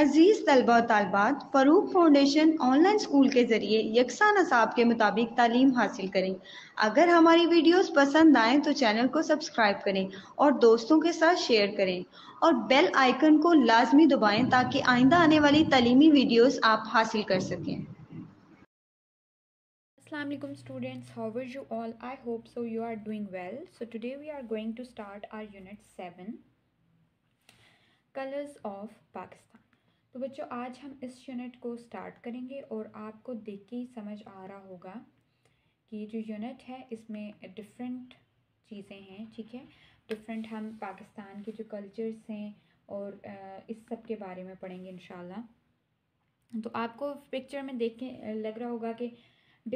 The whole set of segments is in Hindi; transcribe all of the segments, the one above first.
अजीज तलबा तलबात फ़रूक फाउंडेशन ऑनलाइन स्कूल के ज़रिए यकसा नसाब के मुताबिक तालीम हासिल करें अगर हमारी वीडियोस पसंद आए तो चैनल को सब्सक्राइब करें और दोस्तों के साथ शेयर करें और बेल आइकन को लाजमी दबाएं ताकि आइंदा आने वाली तलीमी वीडियोस आप हासिल कर सकें Assalamualaikum students, how are you all? I hope so you are doing well. So today we are going to start our unit 7 Colors of Pakistan. तो बच्चों आज हम इस यूनिट को स्टार्ट करेंगे और आपको देख के ही समझ आ रहा होगा कि जो यूनिट है इसमें डिफरेंट चीज़ें हैं ठीक है डिफरेंट हम पाकिस्तान के जो कल्चर्स हैं और इस सब के बारे में पढ़ेंगे इन तो आपको पिक्चर में देख के लग रहा होगा कि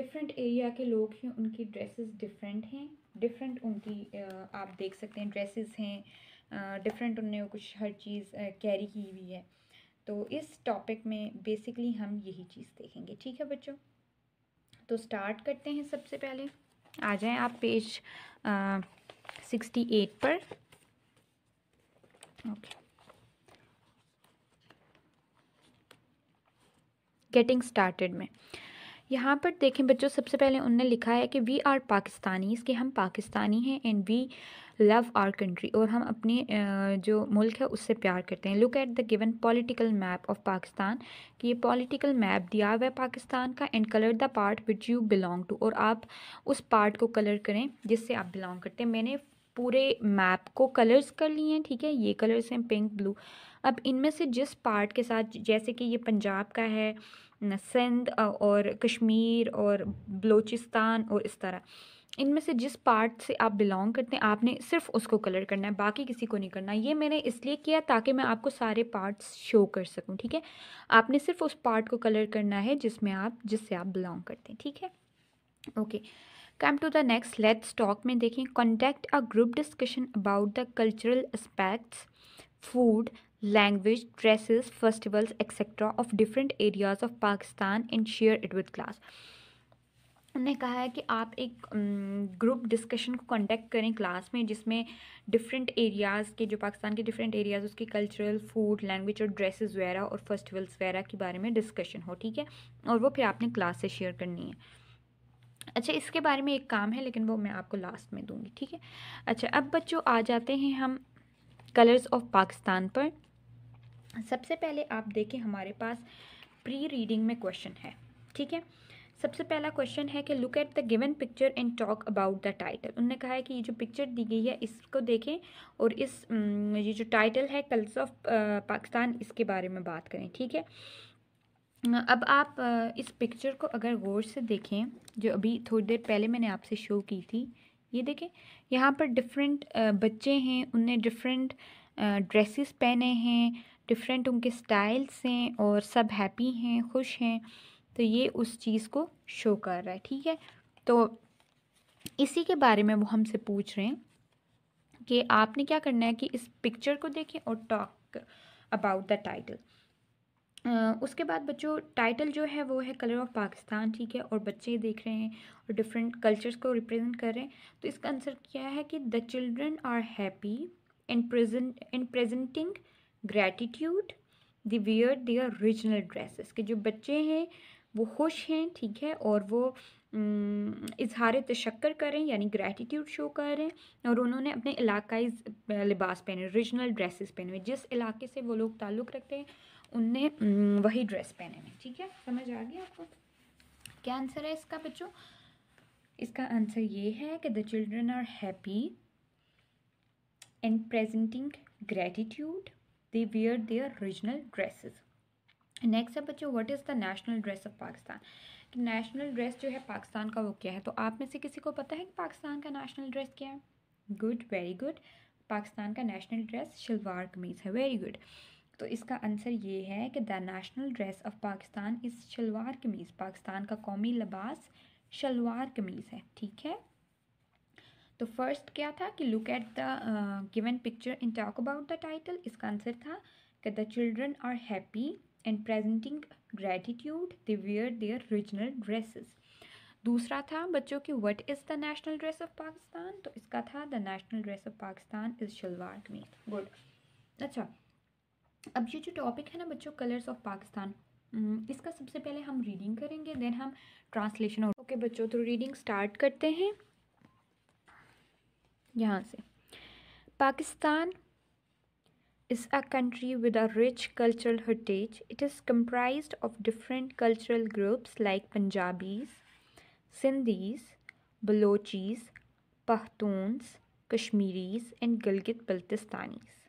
डिफरेंट एरिया के लोग हैं उनकी ड्रेसेस डिफरेंट हैं डिफरेंट उनकी आप देख सकते हैं ड्रेसेस हैं डिफरेंट उनने कुछ हर चीज़ कैरी की हुई है तो इस टॉपिक में बेसिकली हम यही चीज़ देखेंगे ठीक है बच्चों तो स्टार्ट करते हैं सबसे पहले आ जाएं आप पेज सिक्सटी एट पर ओके गेटिंग स्टार्टेड में यहाँ पर देखें बच्चों सबसे पहले उनने लिखा है कि वी आर पाकिस्तानीज़ के हम पाकिस्तानी हैं and we love our country और हम अपने जो मुल्क है उससे प्यार करते हैं look at the given political map of Pakistan कि ये पॉलिटिकल मैप दिया हुआ है पाकिस्तान का and colour the part which you belong to और आप उस पार्ट को कलर करें जिससे आप बिलोंग करते हैं मैंने पूरे मैप को कलर्स कर लिए हैं ठीक है ये कलर्स हैं पिंक ब्लू अब इनमें से जिस पार्ट के साथ जैसे कि ये पंजाब का है सिंध और कश्मीर और बलूचिस्तान और इस तरह इनमें से जिस पार्ट से आप बिलोंग करते हैं आपने सिर्फ उसको कलर करना है बाकी किसी को नहीं करना ये मैंने इसलिए किया ताकि मैं आपको सारे पार्ट्स शो कर सकूं ठीक है आपने सिर्फ उस पार्ट को कलर करना है जिसमें आप जिससे आप बिलोंग करते हैं ठीक है okay come to the next let's talk में देखें contact a group discussion about the cultural aspects food language dresses festivals etcetera of different areas of Pakistan and share it with class उन्होंने कहा है कि आप एक ग्रुप डिस्कशन को कंडक्ट करें क्लास में जिसमें डिफरेंट एरियाज़ के जो पाकिस्तान के डिफरेंट एरियाज़ उसकी कल्चरल फूड लैंग्वेज और ड्रेसेस वगैरह और फेस्टिवल्स वगैरह के बारे में डिस्कशन हो ठीक है और वो फिर आपने क्लास से शेयर करनी है अच्छा इसके बारे में एक काम है लेकिन वो मैं आपको लास्ट में दूँगी ठीक है अच्छा अब बच्चों आ जाते हैं हम कलर्स ऑफ पाकिस्तान पर सबसे पहले आप देखें हमारे पास प्री रीडिंग में क्वेश्चन है ठीक है सबसे पहला क्वेश्चन है कि look at the given picture and talk about the title उन्होंने कहा है कि ये जो पिक्चर दी गई है इसको देखें और इस ये जो टाइटल है कल्स ऑफ पाकिस्तान इसके बारे में बात करें ठीक है अब आप इस पिक्चर को अगर गौर से देखें जो अभी थोड़ी देर पहले मैंने आपसे शो की थी ये देखें यहाँ पर डिफरेंट बच्चे हैं उनने डिफरेंट ड्रेसेस पहने हैं डिफरेंट उनके स्टाइल्स हैं और सब हैप्पी हैं खुश हैं तो ये उस चीज़ को शो कर रहा है ठीक है तो इसी के बारे में वो हमसे पूछ रहे हैं कि आपने क्या करना है कि इस पिक्चर को देखें और टॉक अबाउट द टाइटल उसके बाद बच्चों टाइटल जो है वो है कलर ऑफ पाकिस्तान ठीक है और बच्चे देख रहे हैं और डिफरेंट कल्चर्स को रिप्रेजेंट कर रहे हैं तो इसका आंसर क्या है कि the children are happy in present in presenting gratitude their their regional dresses के जो बच्चे हैं वो खुश हैं ठीक है और वो इजहार तशक्कर करें यानी ग्रैटिट्यूड शो करें और उन्होंने अपने इलाकाई लिबास पहने रीजनल ड्रेसेस पहने हुए जिस इलाके से वो लोग ताल्लुक़ रखते हैं उनने वही ड्रेस पहने में ठीक है समझ आ गया आपको क्या आंसर है इसका बच्चों इसका आंसर ये है कि the children are happy and presenting gratitude they wear their regional dresses next है बच्चों what is the national dress of Pakistan कि नेशनल ड्रेस जो है पाकिस्तान का वो क्या है तो आप में से किसी को पता है कि पाकिस्तान का नेशनल ड्रेस क्या है गुड वेरी गुड पाकिस्तान का नेशनल ड्रेस शलवार कमीज़ है वेरी गुड तो इसका आंसर ये है कि the national dress of Pakistan is shalwar kameez Pakistan का कौमी लबास शलवार कमीज़ है ठीक है तो फर्स्ट क्या था कि look at the given picture in talk about the title इसका आंसर था कि the children are happy and presenting gratitude they wear their regional dresses दूसरा था बच्चों की what is the national dress of Pakistan तो इसका था the national dress of Pakistan is shalwar kameez good अच्छा अब ये जो टॉपिक है ना बच्चों कलर्स ऑफ पाकिस्तान इसका सबसे पहले हम रीडिंग करेंगे देन हम ट्रांसलेशन ओके okay, बच्चों तो रीडिंग स्टार्ट करते हैं यहाँ से Pakistan is a country with a rich cultural heritage. It is comprised of different cultural groups like Punjabis, Sindhis, Balochis, Pashtuns, Kashmiris, and Gilgit Baltistanis.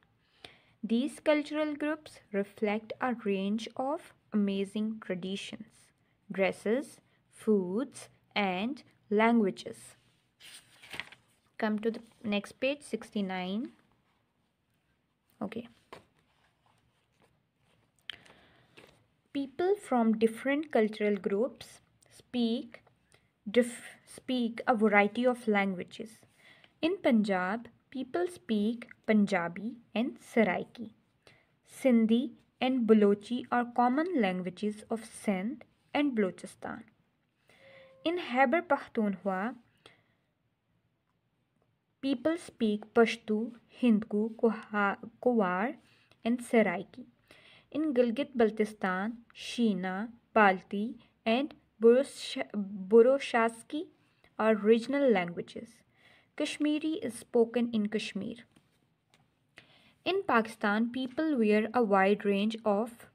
These cultural groups reflect a range of amazing traditions, dresses, foods, and languages. Come to the next page 69 okay people from different cultural groups speak speak a variety of languages in punjab people speak punjabi and saraiki sindhi and balochi are common languages of sindh and balochistan in Heber, Pakhtunkhwa, People speak Pashto, Hindku, Khowar, and Saraiki. In Gilgit Baltistan, Sheena, Balti, and Buroshaski are regional languages. Kashmiri is spoken in Kashmir. In Pakistan, people wear a wide range of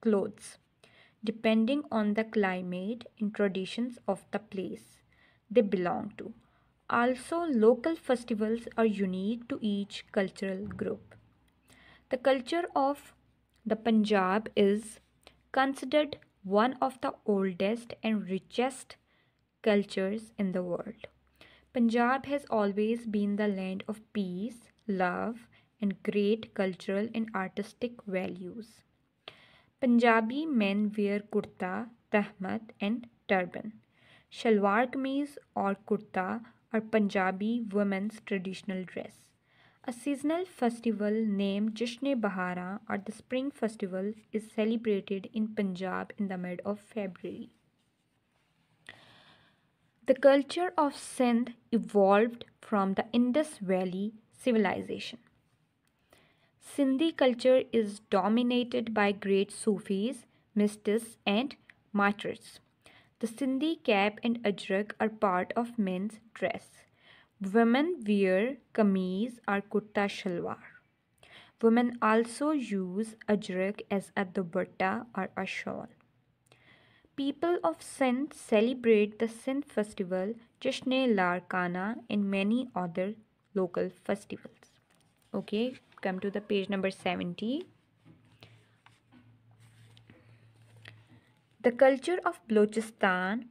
clothes depending on the climate and traditions of the place they belong to. Also, local festivals are unique to each cultural group. The culture of the Punjab is considered one of the oldest and richest cultures in the world. Punjab has always been the land of peace, love, and great cultural and artistic values. Punjabi men wear kurta, tahmat, and turban. Shalwar kameez or kurta or Punjabi women's traditional dress. A seasonal festival named Jishne Bahara or the Spring Festival is celebrated in Punjab in the mid of February. The culture of Sindh evolved from the Indus Valley civilization. Sindhi culture is dominated by great Sufis, mystics, and martyrs. The Sindhi cap and ajrak are part of men's dress. Women wear kameez or kurta shalwar. Women also use ajrak as a dupatta or a shawl. People of Sindh celebrate the Sindh festival Jashne Larkana and many other local festivals. Okay, come to the page number 70. The culture of Balochistan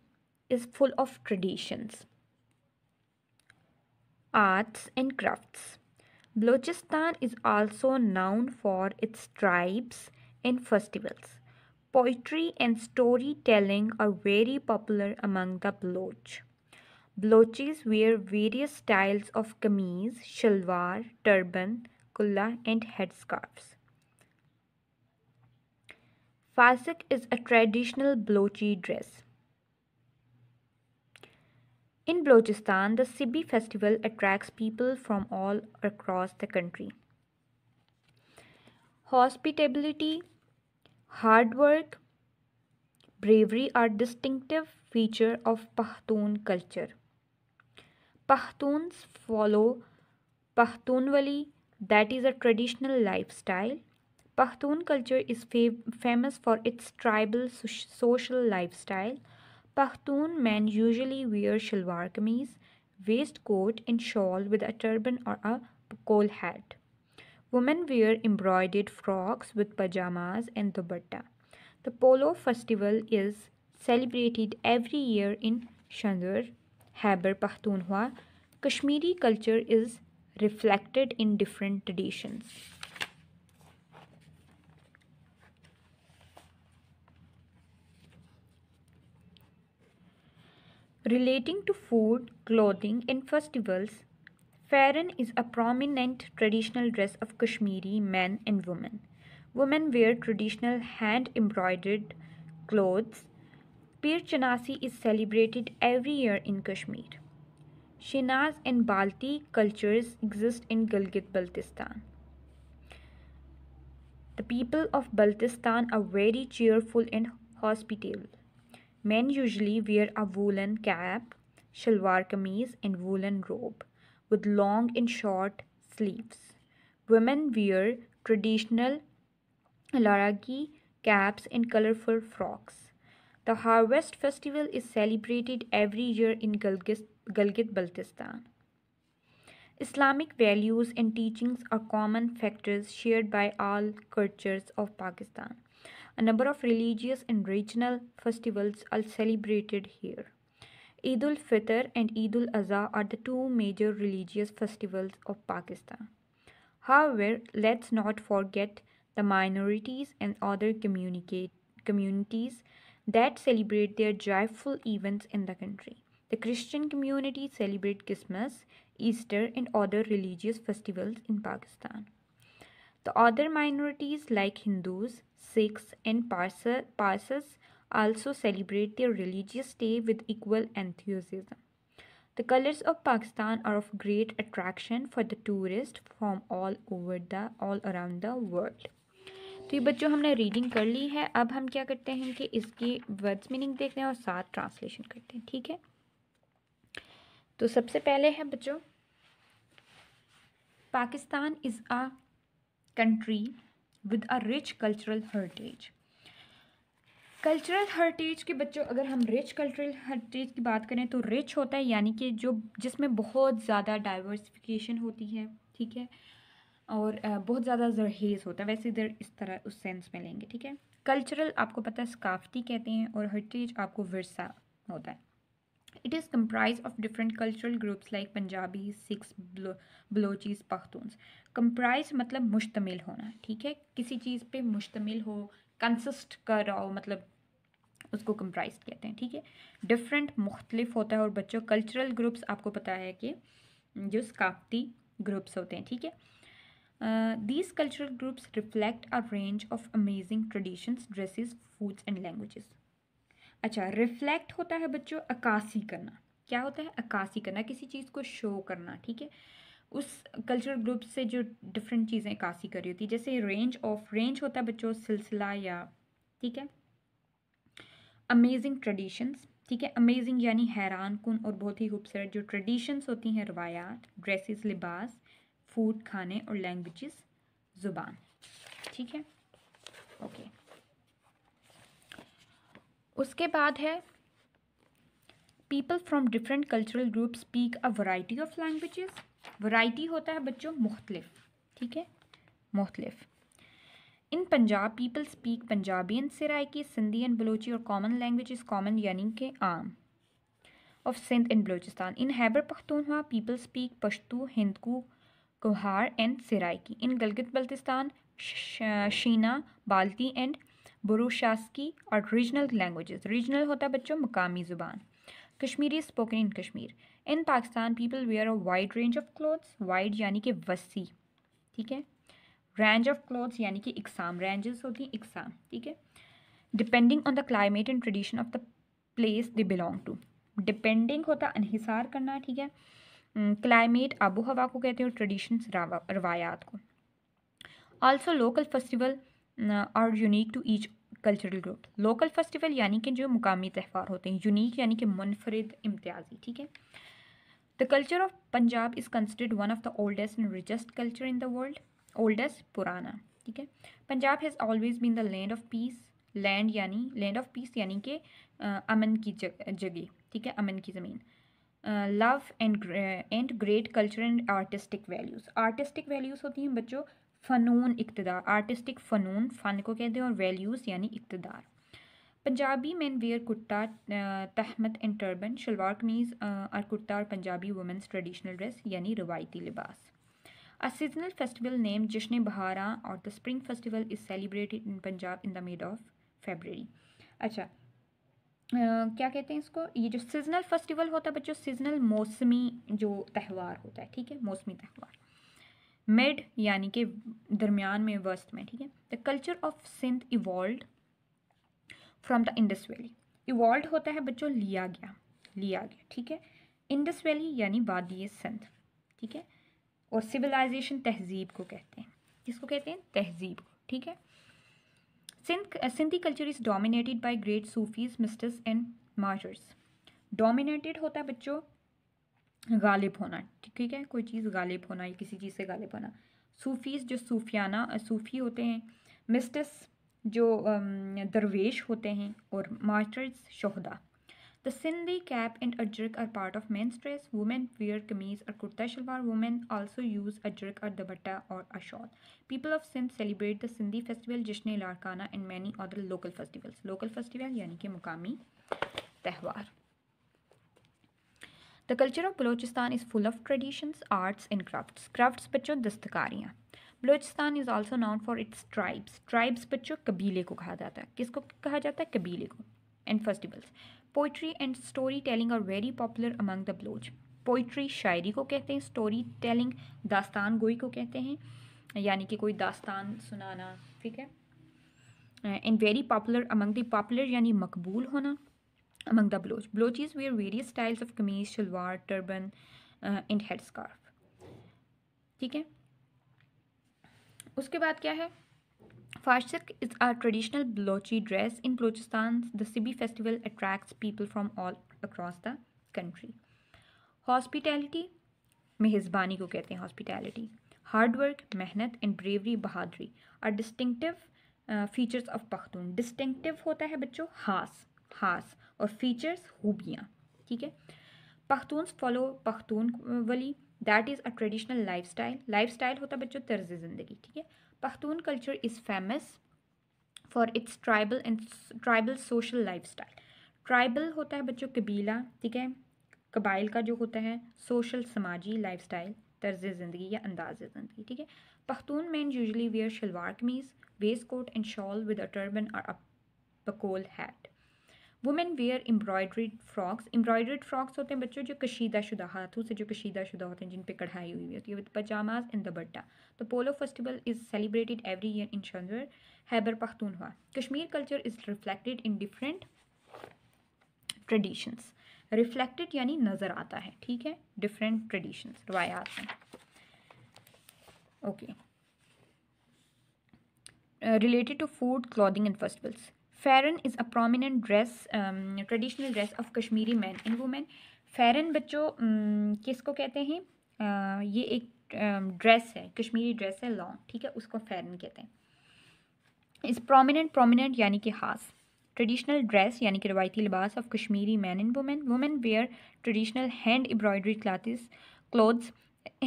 is full of traditions, arts, and crafts. Balochistan is also known for its tribes and festivals. Poetry and storytelling are very popular among the Baloch. Baloches wear various styles of kameez, shalwar, turban, kulla, and headscarves. Fasik is a traditional Blochi dress. In Balochistan, the Sibi festival attracts people from all across the country. Hospitality, hard work, bravery are distinctive feature of Pakhtun culture. Pakhtuns follow Pakhtunwali, that is a traditional lifestyle Pakhtun culture is famous for its tribal so social lifestyle. Pakhtun men usually wear shalwar kameez, waistcoat and shawl with a turban or a coal hat. Women wear embroidered frocks with pajamas and dupatta. The Polo festival is celebrated every year in Shandur, Habar Pakhtunkhwa. Kashmiri culture is reflected in different traditions. Relating to food, clothing, and festivals, Farran is a prominent traditional dress of Kashmiri men and women. Women wear traditional hand embroidered clothes. Pir Chanasi is celebrated every year in Kashmir. Shinaz and Balti cultures exist in Gilgit Baltistan. The people of Baltistan are very cheerful and hospitable. Men usually wear a woolen cap, shalwar kameez and woolen robe with long and short sleeves. Women wear traditional laragi caps and colorful frocks. The harvest festival is celebrated every year in Gilgit, Gilgit Baltistan. Islamic values and teachings are common factors shared by all cultures of Pakistan. A number of religious and regional festivals are celebrated here. Eid ul Fitr and Eid ul Adha are the two major religious festivals of Pakistan. However, let's not forget the minorities and other communities that celebrate their joyful events in the country. The Christian community celebrate Christmas, Easter and other religious festivals in Pakistan. The other minorities like Hindus, Sikhs and Parsis also celebrate their religious day with equal enthusiasm. The colors of Pakistan are of great attraction for the tourists from all over the all around the world. तो ये बच्चों हमने रीडिंग कर ली है अब हम क्या करते हैं कि इसकी वर्ड्स मीनिंग देखते हैं और साथ ट्रांसलेशन करते हैं ठीक है तो सबसे पहले है बच्चों Pakistan is a country with a rich cultural heritage. Cultural heritage के बच्चों अगर हम रिच कल्चरल हर्टेज की बात करें तो रिच होता है यानी कि जो जिसमें बहुत ज़्यादा डाइवर्सिफिकेशन होती है ठीक है और बहुत ज़्यादा जरहेज़ होता है वैसे इधर इस तरह उस सेंस में लेंगे ठीक है कल्चरल आपको पता है सकाफती कहते हैं और हर्टेज आपको वरसा होता है It is comprised of different cultural groups like Punjabis, Sikhs, Balochis, Pakhtuns. Comprise मतलब मुश्तमिल होना ठीक है किसी चीज़ पे मुश्तमिल हो कंसिस्ट कर रहा हो मतलब उसको कंप्राइज कहते हैं ठीक है डिफरेंट मुख्तलिफ होता है और बच्चों कल्चरल ग्रुप्स आपको पता है कि जो सकाफती ग्रुप्स होते हैं ठीक है these cultural groups reflect a range of amazing traditions, dresses, foods and languages. अच्छा रिफ्लेक्ट होता है बच्चों अक्सी करना क्या होता है अक्सी करना किसी चीज़ को शो करना ठीक है उस कल्चरल ग्रुप से जो डिफरेंट चीज़ें अक्सी करी होती है जैसे रेंज ऑफ रेंज होता है बच्चों सिलसिला या ठीक है अमेजिंग ट्रेडिशंस ठीक है अमेजिंग यानी हैरान कन और बहुत ही खूबसूरत जो ट्रेडिशंस होती हैं रवायात ड्रेसेस लिबास फूड खाने और लैंग्वेजेस ज़ुबान ठीक है ओके okay. उसके बाद है people from different cultural group speak a variety of languages variety होता है बच्चों मुख्तलिफ ठीक है मुख्तलिफ in Punjab people speak Punjabi and की सिंधी एंड बलोची और कॉमन लैंग्वेज कॉमन यानी के आम of Sindh and Balochistan in Khyber Pakhtunkhwa people speak Pashto Hindko Khowar and की इन गलगित बल्तिस्तान शीना बाल्टी एंड बरूशासकी और रीजनल लैंग्वेजेस रीजनल होता है बच्चों मकामी ज़ुबान Kashmiri spoken in Kashmir in Pakistan people wear a wide range of clothes wide यानी कि वसी ठीक है रेंज ऑफ क्लोथ्स यानी कि इकसाम रेंजेस होती हैं इकसाम ठीक है depending on the climate and tradition of the place they belong to depending होता अनहिसार करना ठीक है क्लाइमेट आबो हवा को कहते हैं और ट्रेडिशन रवायात को ऑल्सो लोकल फेस्टिवल और unique to each cultural group local festival यानी कि जो मुकामी त्यौहार होते हैं यूनिक यानी कि मुनफरद इम्तियाजी ठीक है the culture of Punjab is considered one of the oldest and richest culture in the world oldest पुराना ठीक है Punjab has always been the land of peace land यानी लैंड ऑफ पीस यानी कि अमन की जगह ठीक है अमन की ज़मीन love and and great culture and artistic values artistic values होती हैं बच्चों फ़नून इकतदार आर्टिस्टिक फ़नून फ़न को कहते हैं और वैल्यूज़ यानी इकतदार Punjabi man wear kurta tehmat and turban shalwar kameez और कुर्ता और पंजाबी वुमेंस ट्रेडिशनल ड्रेस यानी रवायती लिबास a seasonal festival name Jishne Bahara और the spring festival is celebrated in Punjab in the mid of February अच्छा Uh, क्या कहते हैं इसको ये जो सीजनल फेस्टिवल होता है बच्चों सीजनल मौसमी जो त्यौहार होता है ठीक है मौसमी त्यौहार मिड यानी कि दरमियान में वस्त में ठीक है the culture of Sindh evolve from the Indus valley evolve होता है बच्चों लिया गया लिया गया ठीक है इंडस वैली यानी वादी सिंध ठीक है और सिविलाइजेशन तहजीब को कहते हैं किसको कहते हैं तहजीब को ठीक है Sindh Sindhi culture is dominated by great Sufis mystics and martyrs dominated होता है बच्चों गालिब होना ठीक है कोई चीज़ गालिब होना या किसी चीज़ से गालिब होना सूफीज जो सूफियाना सूफ़ी होते हैं मिस्टस जो दरवेश होते हैं और मास्टर्स शहदा the Sindhi cap and ajrak are part of men's dress women wear kameez और kurta shalwar women also use ajrak और दबट्टा और a shawl people of Sindh celebrate the Sindhi festival Jashn Larkana and many other local festivals local festival यानी कि मुकामी त्यौहार the culture of Balochistan is full of traditions arts and crafts crafts बच्चों दस्तकारियाँ Balochistan is also known for its tribes tribes बच्चों कबीले को कहा जाता है किसको कहा जाता है कबीले को and festivals poetry and story telling are very popular among the Baloch poetry शायरी को कहते हैं स्टोरी टेलिंग दास्तान गोई को कहते हैं यानी कि कोई दास्तान सुनाना ठीक है and very popular among the popular यानी मकबूल होना among the Bloch. Blochis wear various styles of kameez, shalwar, turban uh, and headscarf. ठीक है उसके बाद क्या है Farshak is a traditional Balochi dress. In Balochistan, the Sibi festival attracts people from all across the country. Hospitality, मेहजबानी को कहते हैं hospitality. Hard work, मेहनत and bravery, बहादुरी are distinctive uh, features of Pakhtun. Distinctive होता है बच्चों खास खास और फीचर्स खूबियाँ ठीक है Pakhtuns follow Pakhtunwali that is a traditional life lifestyle lifestyle होता है बच्चों तर्ज ज़िंदगी ठीक है Pakhtun culture is famous for its tribal and tribal social lifestyle tribal होता है बच्चों कबीला ठीक है कबाइल का जो होता है सोशल समाजी लाइफ स्टाइल तर्ज ज़िंदगी या अंदाज ज़िंदगी ठीक है Pakhtun man usually wear shalwar kameez waste coat and shawl with a turban और a pakol hat women wear embroidered frocks embroidered frocks होते हैं बच्चों जो कशीदा शुदा हाथों से जो कशीदा शुदा होते हैं जिन पे कढ़ाई हुई होती है विद पजामाज एंड दबट्टा तो polo festival is celebrated every year in Shandur Khyber Pakhtunkhwa Kashmir culture is reflected in different traditions reflected यानी नज़र आता है ठीक है डिफरेंट ट्रेडिशंस रवायात में okay related to food clothing and festivals pheran is a prominent dress traditional dress of Kashmiri man and women pheran बच्चों um, किसको कहते हैं uh, ये एक ड्रेस um, है कश्मीरी ड्रेस है लॉन्ग ठीक है उसको फेरन कहते हैं इस प्रोमिनेंट प्रोमिनेंट यानी कि खास ट्रेडिशनल ड्रेस यानी कि रवायती लिबास of Kashmiri man and women women wear traditional hand embroidery clothes clothes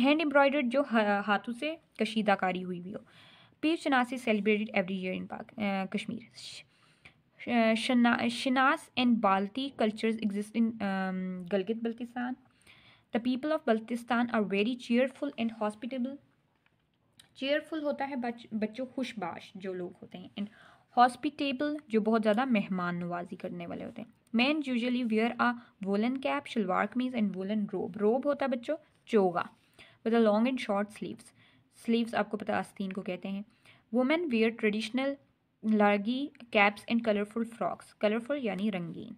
hand embroidered जो uh, हाथों से कशीदाकारी हुई हुई हो Pir Chinasi celebrated every year in Pak Kashmir शनास and Balti culture exist in Gilgit Baltistan the people of Baltistan are very cheerful and hospitable cheerful होता है बच, बच्चों खुशबाश जो लोग होते हैं एंड हॉस्पिटेबल जो बहुत ज़्यादा मेहमान नवाजी करने वाले होते हैं man usually wear a woollen cap shalwar kameez and woollen robe robe होता है बच्चों चोगा with a long and short sleeves sleeves आपको पता आस्तीन को कहते हैं women wear traditional large caps and colourful frocks colourful यानी रंगीन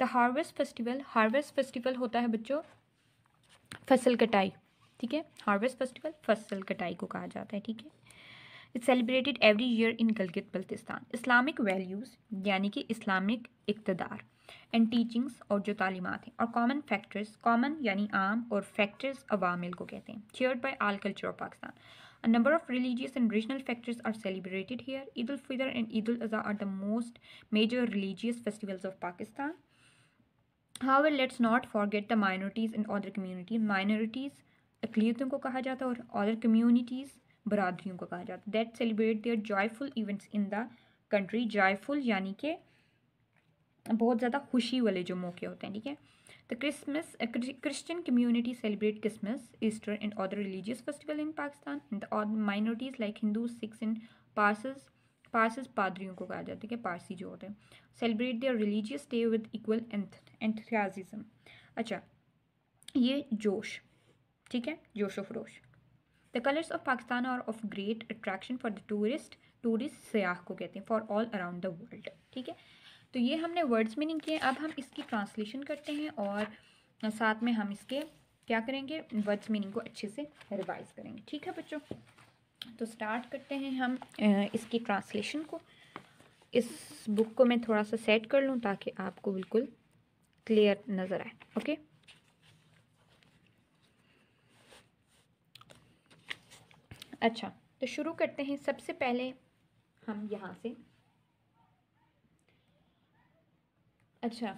the harvest festival harvest festival होता है बच्चों फसल कटाई ठीक है हार्वेस्ट फेस्टिवल फसल कटाई को कहा जाता है ठीक है it celebrated every year in Gilgit Baltistan Islamic values यानी कि इस्लामिक इकतदार एंड टीचिंग्स और जो तालीमत हैं और कॉमन फैक्टर्स कॉमन यानी आम और फैक्टर्स अवामिल को कहते हैं shared by all culture of Pakistan A number of religious and regional factors are celebrated here. Eid al-Fitr and Eid al-Adha are the most major religious festivals of Pakistan. However, let's not forget the minorities and other communities. Minorities अकलीतों को कहा जाता है और अदर कम्युनिटीज़ बरदरीों को कहा जाता है that celebrate their joyful events in the country joyful यानी कि बहुत ज़्यादा खुशी वाले जो मौके होते हैं ठीक है the Christmas Christian community celebrate Christmas Easter and other religious festival in Pakistan in minorities like Hindu Sikhs in Parsees Parsees पादरियों को कहा जाता है कि पारसी जो होते हैं celebrate their religious day with equal enthusiasm अच्छा ये जोश ठीक है जोश ऑफ रोश the colours of Pakistan are of great attraction for the tourist tourist सयाह को कहते हैं for all around the world ठीक है तो ये हमने वर्ड्स मीनिंग किए अब हम इसकी ट्रांसलेशन करते हैं और साथ में हम इसके क्या करेंगे वर्ड्स मीनिंग को अच्छे से रिवाइज करेंगे ठीक है बच्चों तो स्टार्ट करते हैं हम इसकी ट्रांसलेशन को इस बुक को मैं थोड़ा सा सेट कर लूँ ताकि आपको बिल्कुल क्लियर नज़र आए ओके अच्छा तो शुरू करते हैं सबसे पहले हम यहाँ से अच्छा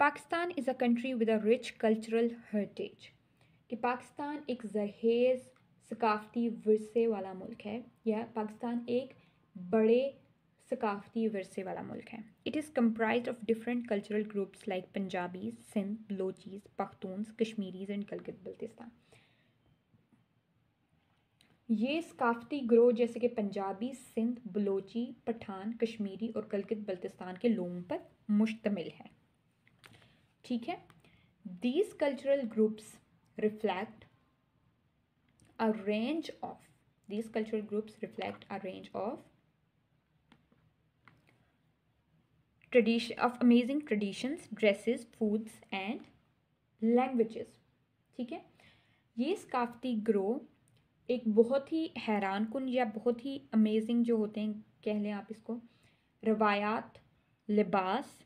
Pakistan is a country with a rich cultural heritage कि पाकिस्तान एक जहेज सकाफ़ती वरसे वाला मुल्क है या पाकिस्तान एक बड़े सकाफ़ती वरसे वाला मुल्क है it is comprise of different cultural groups like Punjabis Sindh Balochis Pakhtuns Kashmiris and Gilgit Baltistan ये सकाफती ग्रोह जैसे कि पंजाबी सिंध बलोची पठान कश्मीरी और गलगित बल्तिस्तान के लोगों पर मुश्तमिल है ठीक है these cultural groups reflect a range of these cultural groups reflect a range of tradition of amazing traditions dresses foods and languages ठीक है ये सकाफती ग्रोह एक बहुत ही हैरान कन या बहुत ही अमेजिंग जो होते हैं कह लें आप इसको रवायात लिबास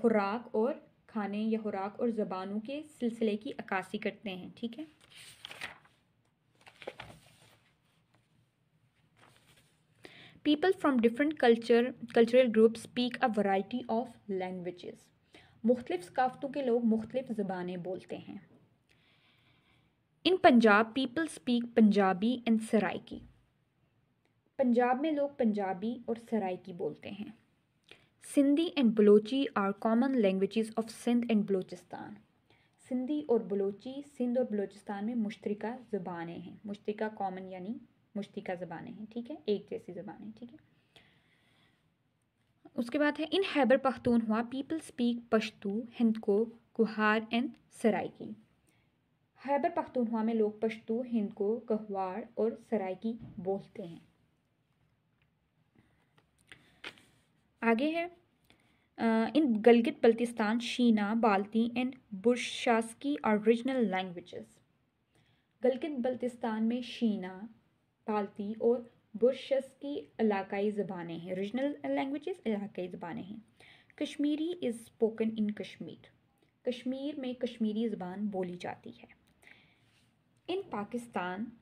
खुराक और खाने या खुराक और ज़बानों के सिलसिले की अक्सी करते हैं ठीक है people from different culture cultural group speak a variety of languages मुख्तलिफ़ के लोग मुख्तलिफ़ ज़बानें बोलते हैं in Punjab people speak Punjabi and Saraiki Punjab में लोग पंजाबी और सराइकी बोलते हैं Sindhi and Balochi are common languages of Sindh and Balochistan Sindhi और बलोची सिंध और बलोचिस्तान में मुश्तरका ज़बानें हैं मुश्तरका कॉमन यानी मुश्तरका ज़बानें हैं ठीक है एक जैसी ज़बान है ठीक है उसके बाद है इन हैबर हुआ people speak Pashto Hindko Khowar and Saraiki Khyber Pakhtunkhwa में लोग हिंद को कहवाड़ और सरायकी बोलते हैं आगे है इन Gilgit Baltistan Shina Balti and Burushaski are regional languages Gilgit Baltistan में शीना बाल्टी और बुरशस की ज़बानें हैं रीजनल लैंग्वेजेस इलाकई ज़बानें हैं Kashmiri is spoken in Kashmir Kashmir में कश्मीरी ज़बान बोली जाती है In Pakistan,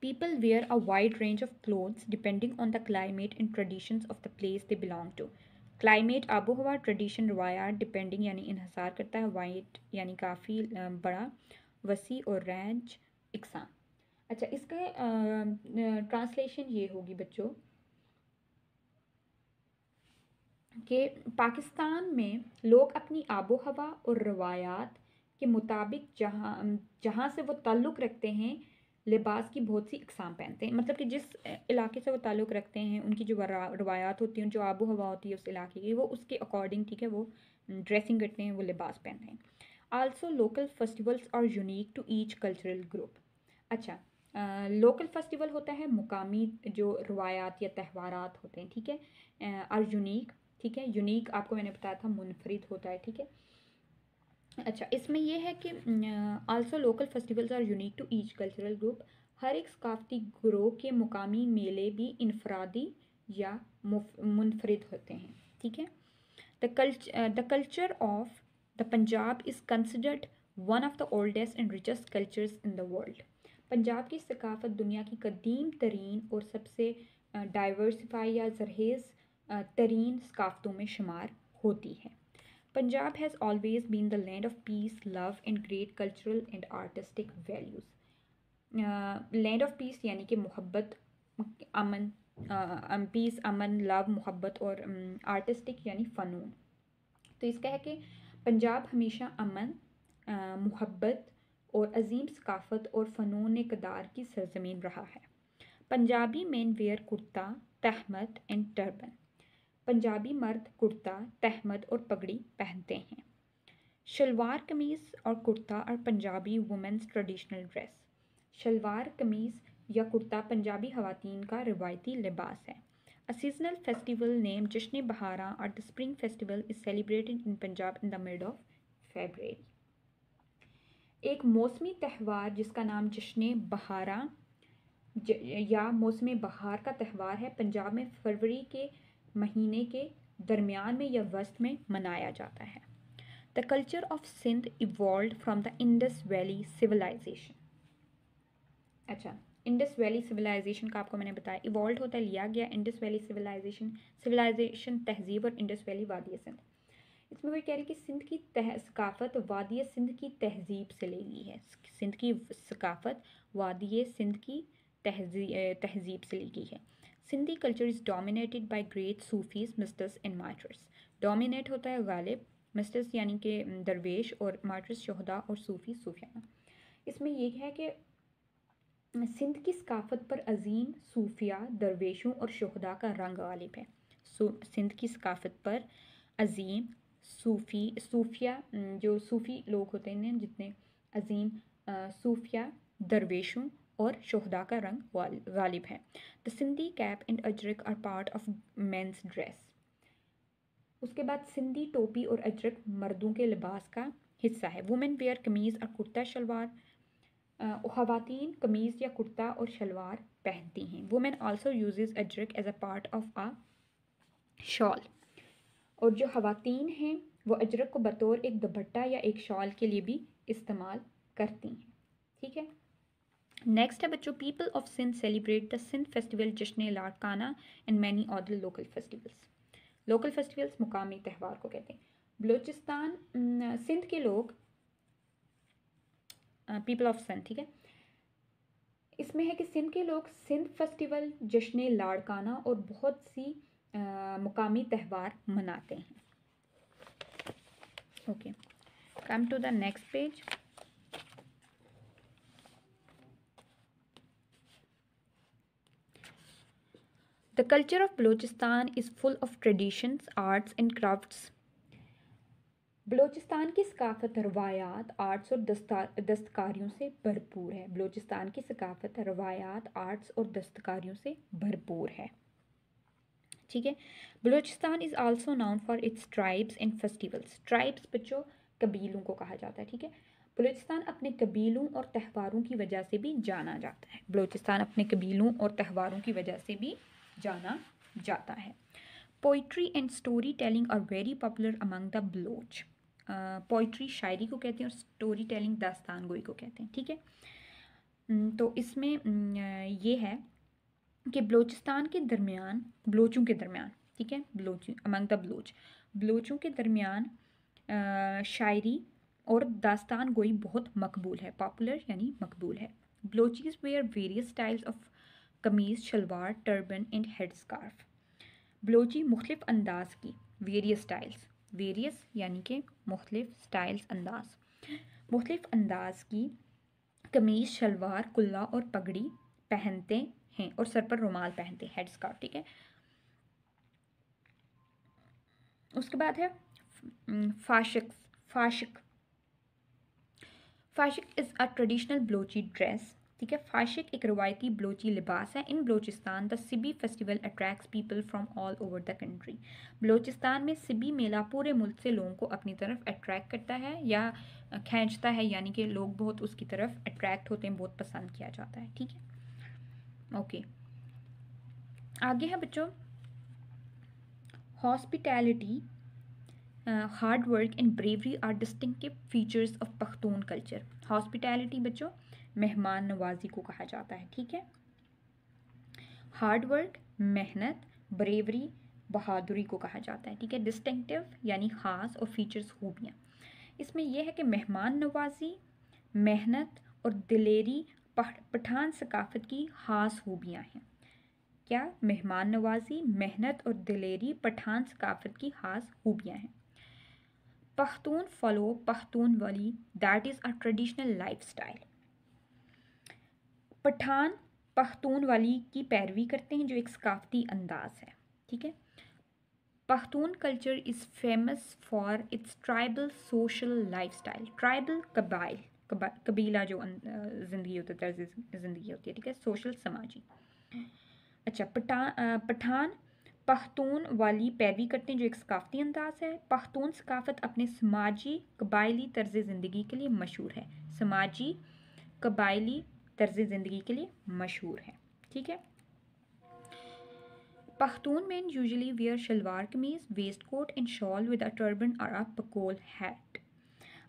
people wear a wide range of clothes depending on the climate and traditions of the place they belong to. Climate आबो हवा ट्रेडिशन रवायात डिपेंडिंग यानी इहसार करता है वाइट यानी काफ़ी बड़ा वसी और रेंज इकसाम अच्छा इसका ट्रांसलेशन ये होगी बच्चों कि पाकिस्तान में लोग अपनी आबो हवा और रवायात के मुताबिक जहाँ जहाँ से वो ताल्लुक़ रखते हैं लिबास की बहुत सी इकसाम पहनते हैं मतलब कि जिस इलाके से वो ताल्लुक़ रखते हैं उनकी जो रवायात होती हैं जो आबो हवा होती है उस इलाके की वो उसके अकॉर्डिंग ठीक है वो ड्रेसिंग करते हैं वो लिबास पहनते हैं also local festivals are unique to each cultural group अच्छा लोकल फेस्टिवल होता है मुकामी जो रवायात या त्यौहार होते हैं ठीक है आर यूनिक ठीक है यूनिक आपको मैंने बताया था मुनफरद होता है ठीक है अच्छा इसमें यह है कि also local festivals are unique to each cultural group हर एक सकाफती ग्रोह के मुकामी मेले भी इनफरादी या मुनफरद होते हैं ठीक है the the culture of the Punjab is considered one of the oldest and richest cultures in the world Punjab की सकाफत दुनिया की कदीम तरीन और सबसे डाइवर्सिफाई या जरहेज तरीन सकाफ़तों में शुमार होती है Punjab has always been the land of peace love and great cultural and artistic values land of peace यानी कि मोहब्बत अमन पीस uh, अमन लव मोहब्बत और आर्टिस्टिक um, यानी फ़नून तो इसका है कि पंजाब हमेशा अमन uh, मोहब्बत और अजीम सकाफ़त और फ़नून कदार की सरजमीन रहा है Punjabi men wear kurta tehmat and turban Punjabi मर्द कुर्ता तहमद और पगड़ी पहनते हैं शलवार कमीज़ और कुर्ता और Punjabi women's traditional dress shalwar kameez या कुर्ता पंजाबी खातन का रिवायती लिबास है अ seasonal festival name Jashn Bahara और the spring festival is celebrated in Punjab in the mid of February. एक मौसमी त्यौहार जिसका नाम जश्न बहारा या मौसम बहार का त्यौहार है पंजाब में फरवरी के महीने के दरमियान में या वस्त में मनाया जाता है the culture of Sindh evolve from the Indus valley civilisation अच्छा इंडस वैली सिविलाइजेशन का आपको मैंने बताया इवॉल्व होता है लिया गया इंडस वैली सिविलाइजेशन सिविलाइजेशन तहजीब और इंडस वैली वादी सिंध इसमें वही कह रही कि सिंध की तह सकाफत वादी सिंध की तहजीब से ले ली है सिंध की सकाफत वादी सिंध की तहजीब तहजीब से ली गई है Sindhi culture is dominated by great Sufis mystics and martyrs dominate होता है गालिब मिस्टर्स यानी कि दरवेश और मार्टर्स शहदा और सूफ़ी सूफियाना इसमें यह है कि सिंध की सकाफत पर अजीम सूफिया दरवेशों और शहदा का रंग गालिब है सिंध की सकाफत पर अजीम सूफ़ी सूफिया जो सूफ़ी लोग होते हैं जितने अजीम सूफिया दरवेशों और शहदा का रंग गालिब है the Sindhi cap and ajrak are part of men's dress उसके बाद सिंधी टोपी और अजरक मर्दों के लिबास का हिस्सा है वुमेन वेयर कमीज़ और कुर्ता शलवार खातन कमीज़ या कुर्ता और शलवार पहनती हैं women also uses ajrak as a part of a shawl और जो खातन हैं वो अजरक को बतौर एक दुपट्टा या एक शॉल के लिए भी इस्तेमाल करती हैं ठीक है नेक्स्ट है बच्चों people of Sindh celebrate the Sindh festival Jashn Larkana and many other local festivals local festivals मुकामी त्यौहार को कहते हैं बलूचिस्तान सिंध के लोग पीपल ऑफ सिंध ठीक है इसमें है कि सिंध के लोग सिंध फेस्टिवल जश्न लाड़काना और बहुत सी आ, मुकामी त्यौहार मनाते हैं okay come to the next page The culture of Balochistan is full of traditions, arts and crafts. Balochistan की सकाफत रवायात आर्ट्स और दस्ता दस्तकारियों से भरपूर है बलोचिस्तान की सकाफत रवायात आर्ट्स और दस्तकारियों से भरपूर है ठीक है Balochistan is also known for its tribes and festivals tribes बच्चों कबीलों को कहा जाता है ठीक है बलोचिस्तान अपने कबीलों और त्यौहारों की वजह से भी जाना जाता है बलोचिस्तान अपने कबीलों और त्यौहारों की वजह से भी जाना जाता है poetry and story telling are very popular among the Baloch poetry शायरी को कहते हैं और स्टोरी टेलिंग दास्तान गोई को कहते हैं ठीक है mm, तो इसमें mm, uh, ये है कि बलोचिस्तान के दरमियान बलोचों के दरमियान ठीक है बलोच अमंग द बलोच बलोचों के दरमियान uh, शायरी और दास्तान गोई बहुत मकबूल है पॉपुलर यानी मकबूल है Balochis wear various styles of kameez shalwar turban and head scarf Balochi मुख्तफ अंदाज की वेरियस स्टाइल्स वेरियस यानी कि मुख्तफ स्टाइल्स अंदाज मुख्तफ अंदाज की कमीज़ शलवार कुल्ला और पगड़ी पहनते हैं और सर पर रुमाल पहनते हैं हेड स्कार्फ ठीक है उसके बाद है Pashk Pashk Pashk is a traditional Balochi dress ठीक है फाशिक एक रवायती बलोची लिबास है in Balochistan the Sibi festival attracts people from all over the country Balochistan में सिबी मेला पूरे मुल्क से लोगों को अपनी तरफ अट्रैक्ट करता है या खींचता है यानी कि लोग बहुत उसकी तरफ अट्रैक्ट होते हैं बहुत पसंद किया जाता है ठीक है ओके आगे है बच्चों hospitality hard work and bravery are distinctive features of Pakhtun culture hospitality बच्चों मेहमान नवाजी को कहा जाता है ठीक है हार्डवर्क मेहनत ब्रेवरी बहादुरी को कहा जाता है ठीक है डिस्टिंक्टिव यानी ख़ास और फीचर्स खूबियाँ इसमें यह है कि मेहमान नवाजी मेहनत और दिलेरी पठान सकाफत की ख़ास खूबियाँ हैं क्या मेहमान नवाजी मेहनत और दिलेरी पठान सकाफत की ख़ास खूबियाँ हैं Pakhtun follow Pakhtunwali that is a traditional life style Pathan Pakhtunwali की पैरवी करते हैं जो एक सकाफती अंदाज है ठीक है Pakhtun culture is famous for its tribal social lifestyle tribal कबाइल कबीला जो अं, ज़िंदगी होती है ज़िंदगी होती है ठीक है सोशल समाजी अच्छा पठान पठान पख्तून वाली पैरवी करते हैं जो एक सकाफती अंदाज है पख्तून सकाफत अपने समाजी कबायली तर्ज ज़िंदगी के लिए मशहूर है समाजी कबायली तर्ज ज़िंदगी के लिए मशहूर है ठीक है Pakhtun man usually wear shalwar kameez waist coat and shawl with a turban और अ पकोल हैट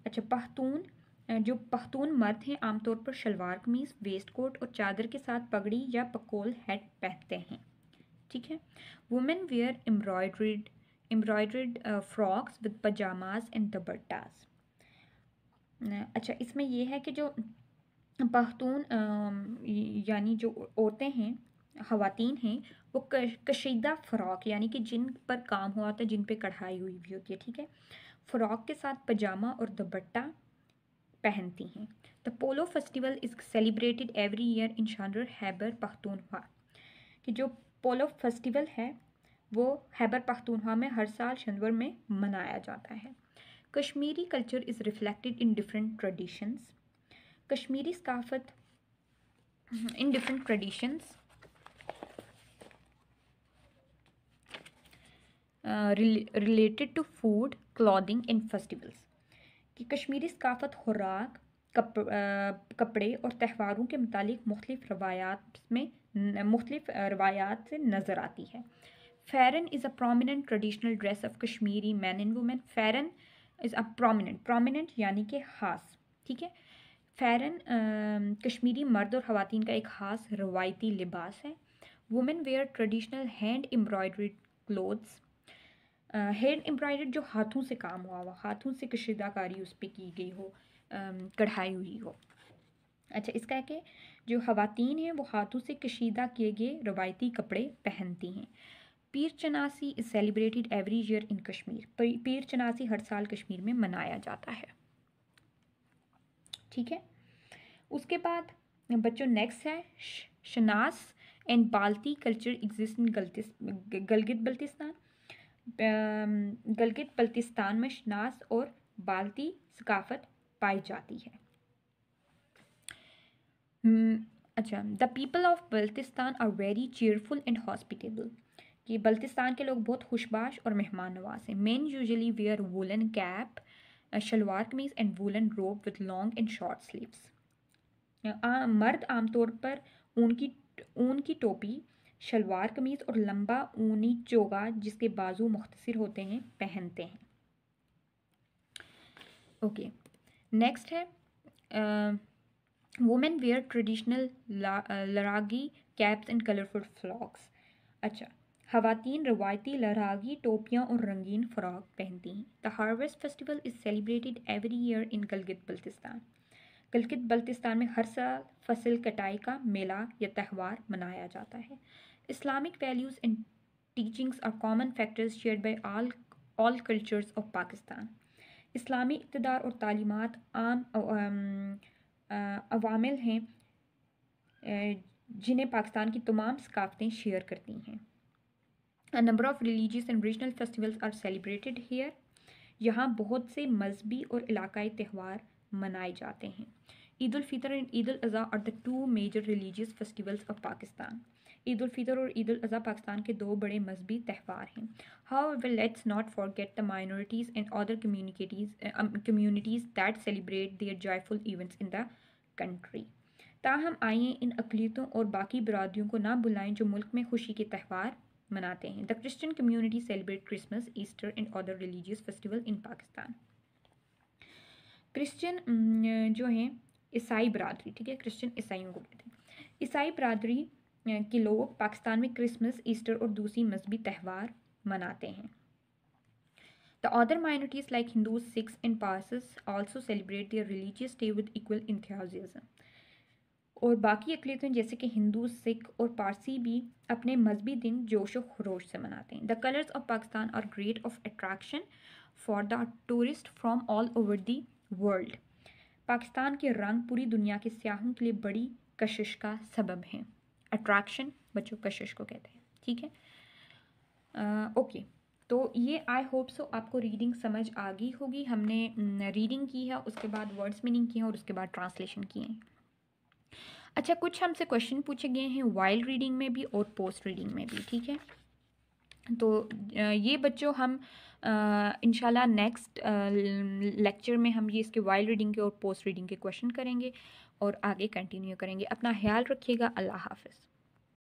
अच्छा पख्तून जो पख्तून मर्द हैं आमतौर पर शलवार कमीज वेस्ट कोट और चादर के साथ पगड़ी या पकोल हैट पहनते हैं ठीक है women wear embroidered embroidered frocks with pyjamas and दबरटाज अच्छा इसमें यह है कि जो पख्तून यानी जो औरतें हैं ख़वातीन हैं वो कशीदा फ़्रॉक यानी कि जिन पर काम हुआ होता है जिन पे कढ़ाई हुई भी होती है ठीक है फ़्रॉक के साथ पजामा और दुपट्टा पहनती हैं the polo festival is celebrated every year in Shandur Khyber Pakhtunkhwa कि जो पोलो फेस्टिवल है वो हैबर पख्तूनवा में हर साल शनवर में मनाया जाता है Kashmiri culture is reflected in different traditions Kashmiri सकाफत in different traditions. Related to food clothing clothing festivals कि कश्मीरी सकाफत खुराक कप, आ, uh, कपड़े और त्यौहारों के मतलब मुख्तफ रवायात में मुख्तफ uh, रवायात से नज़र आती है pheran is a prominent traditional dress of Kashmiri man and women pheran is a prominent prominent यानी कि खास ठीक है फ़ैरन कश्मीरी मर्द और ख़वान का एक ख़ास रवायती लिबास है women wear traditional hand embroidery clothes hand embroidered जो हाथों से काम हुआ हुआ हाथों से कशीदाकारी उस पर की गई हो कढ़ाई हुई हो अच्छा इसका है कि जो ख़वान हैं वो हाथों से कशीदा किए गए रवायती कपड़े पहनती हैं Pir Chinasi is celebrated every year in Kashmir Pir Chinasi हर साल कश्मीर में मनाया जाता है ठीक है उसके बाद बच्चों नेक्स्ट है Shina and Balti culture exist in गलतिस गलगित बल्तिस्तान गलगित बल्तिस्तान में शनास और बाल्टी सकाफत पाई जाती है हम्म, अच्छा the people of Baltistan are very cheerful and hospitable कि बल्तिस्तान के लोग बहुत खुशबाश और मेहमान नवाज हैं men usually wear woollen cap a shalwar kameez and woollen robe with long and short sleeves मर्द आमतौर पर ऊन की ऊन की टोपी शलवार कमीज़ और लंबा ऊनी चोगा जिसके बाजू मुख्तर होते हैं पहनते हैं ओके नेक्स्ट है वुमेन वेयर ट्रेडिशनल लरागी कैप्स एंड कलरफुल फ्लॉक्स अच्छा खातन रवायती लड़ागी टोपियाँ और रंगीन फ्रॉक पहनती हैं the harvest festival is celebrated every year in Gilgit Baltistan Gilgit Baltistan में हर साल फसल कटाई का मेला या त्यौहार मनाया जाता है Islamic values and teachings are common factors share by all all cultures of Pakistan इस्लामी इकतदार और तालीमत आम अवामिल हैं जिन्हें पाकिस्तान की तमाम सकाफ़तें शेयर करती हैं a number of religious and regional festivals are celebrated here यहाँ बहुत से मजहबी और इलाकई त्यौहार मनाए जाते हैं Eid ul and Eid ul Azha are the two major religious festivals of Pakistan Eid ul और ईद अज़ा पाकिस्तान के दो बड़े मजहबी त्यौहार हैं however let's not forget the minorities and other communities communities that celebrate their joyful events in the country ताहम आइए इन अकलीतों और बाकी बरदरी को ना बुलाएँ जो मुल्क में खुशी के त्यौहार मनाते हैं the Christian community celebrate Christmas Easter and other religious festival in Pakistan Christian जो हैं ईसाई बरदरी ठीक है क्रिश्चियन ईसाइयों को कहते हैं ईसाई बरदरी के लोग पाकिस्तान में क्रिसमस ईस्टर और दूसरी मजहबी त्यौहार मनाते हैं the other minorities like Hindu Sikhs and Parsis also celebrate their religious day with equal enthusiasm और बाकी अकलीतें जैसे कि हिंदू सिख और पारसी भी अपने मजहबी दिन जोश व खरोश से मनाते हैं the colours of Pakistan are great of attraction for the tourist from all over the world Pakistan के रंग पूरी दुनिया के सयाहों के लिए बड़ी कशिश का सबब हैं अट्रैक्शन बच्चों कशिश को कहते हैं ठीक है ओके okay. तो ये आई होप सो आपको रीडिंग समझ आ गई होगी हमने रीडिंग की है उसके बाद वर्ड्स मीनिंग किए हैं और उसके बाद ट्रांसलेशन किए हैं अच्छा कुछ हमसे क्वेश्चन पूछे गए हैं वाइल्ड रीडिंग में भी और पोस्ट रीडिंग में भी ठीक है तो ये बच्चों हम इनशाला नेक्स्ट लेक्चर में हम ये इसके वाइल्ड रीडिंग के और पोस्ट रीडिंग के क्वेश्चन करेंगे और आगे कंटिन्यू करेंगे अपना ख्याल रखिएगा अल्लाह हाफिज़